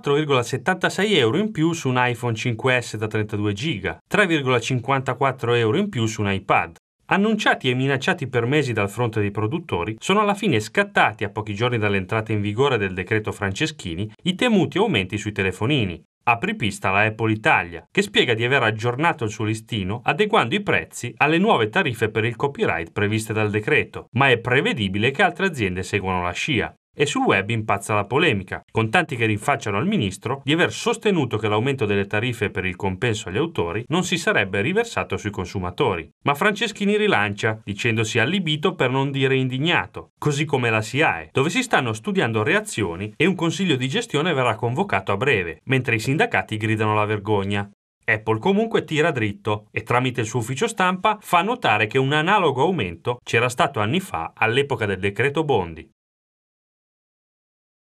4,76 euro in più su un iPhone 5S da 32 GB, 3,54 euro in più su un iPad. Annunciati e minacciati per mesi dal fronte dei produttori, sono alla fine scattati a pochi giorni dall'entrata in vigore del decreto Franceschini i temuti aumenti sui telefonini. Apri pista la Apple Italia, che spiega di aver aggiornato il suo listino adeguando i prezzi alle nuove tariffe per il copyright previste dal decreto, ma è prevedibile che altre aziende seguano la scia. E sul web impazza la polemica, con tanti che rinfacciano al ministro di aver sostenuto che l'aumento delle tariffe per il compenso agli autori non si sarebbe riversato sui consumatori. Ma Franceschini rilancia, dicendosi allibito per non dire indignato, così come la SIAE, dove si stanno studiando reazioni e un consiglio di gestione verrà convocato a breve, mentre i sindacati gridano la vergogna. Apple comunque tira dritto e tramite il suo ufficio stampa fa notare che un analogo aumento c'era stato anni fa all'epoca del decreto Bondi.